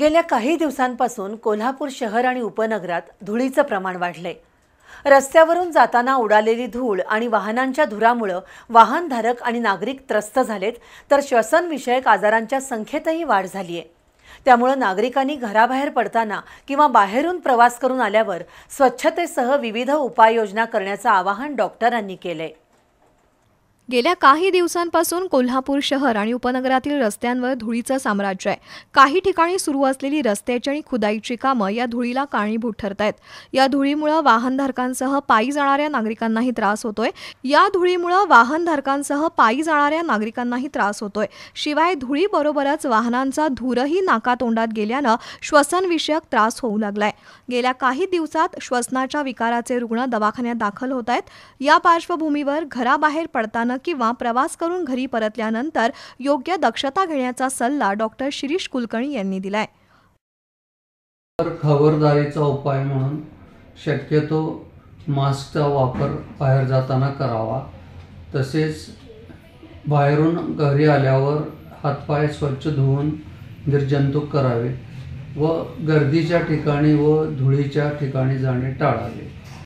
गेल्या काही दिवसांपासून कोल्हापूर शहर आणि उपनगरात धुळीचं प्रमाण वाढलंय रस्त्यावरून जाताना उडालेली धूळ आणि वाहनांच्या धुरामुळं वाहनधारक आणि नागरिक त्रस्त झालेत तर श्वसनविषयक आजारांच्या संख्येतही वाढ झाली आहे त्यामुळं नागरिकांनी घराबाहेर पडताना किंवा बाहेरून प्रवास करून आल्यावर स्वच्छतेसह विविध उपाययोजना करण्याचं आवाहन डॉक्टरांनी केलंय गेल्या काही दिवसांपासून कोल्हापूर शहर आणि उपनगरातील रस्त्यांवर धुळीचं साम्राज्य आहे काही ठिकाणी सुरू असलेली रस्त्याची आणि खुदाईची कामं या धुळीला कारणीभूत ठरत आहेत या धुळीमुळे वाहनधारकांसह पायी जाणाऱ्या नागरिकांनाही त्रास होतोय या धुळीमुळं वाहनधारकांसह पायी जाणाऱ्या नागरिकांनाही त्रास होतोय शिवाय धुळीबरोबरच वाहनांचा धूरही नाकातोंडात गेल्यानं श्वसनविषयक त्रास होऊ लागलाय गेल्या काही दिवसात श्वसनाच्या विकाराचे रुग्ण दवाखान्यात दाखल होत आहेत या पार्श्वभूमीवर घराबाहेर पडताना किंवा प्रवास करून घरी परतल्यानंतर योग्य दक्षता घेण्याचा सल्ला डॉक्टर शिरीष कुलकर्णी यांनी दिलाय खबरदारीचा उपाय म्हणून शक्यतो मास्कचा वापर बाहेर जाताना करावा तसेच बाहेरून घरी आल्यावर हातपाय स्वच्छ धुवून निर्जंतुक करावे व गर्दीच्या ठिकाणी व धुळीच्या ठिकाणी जाणे टाळावे